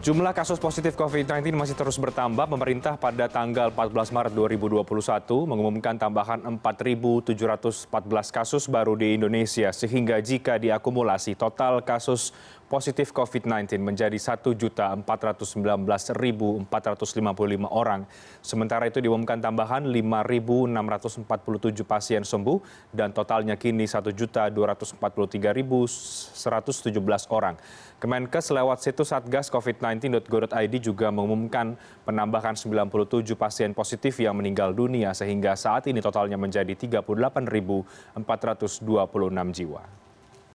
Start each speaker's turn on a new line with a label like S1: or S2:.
S1: Jumlah kasus positif COVID-19 masih terus bertambah. Pemerintah pada tanggal 14 Maret 2021 mengumumkan tambahan 4.714 kasus baru di Indonesia sehingga jika diakumulasi total kasus positif COVID-19 menjadi 1.419.455 orang. Sementara itu diumumkan tambahan 5.647 pasien sembuh dan totalnya kini 1.243.117 orang. Kemenkes lewat situs satgascovid19.go.id juga mengumumkan penambahan 97 pasien positif yang meninggal dunia sehingga saat ini totalnya menjadi 38.426 jiwa.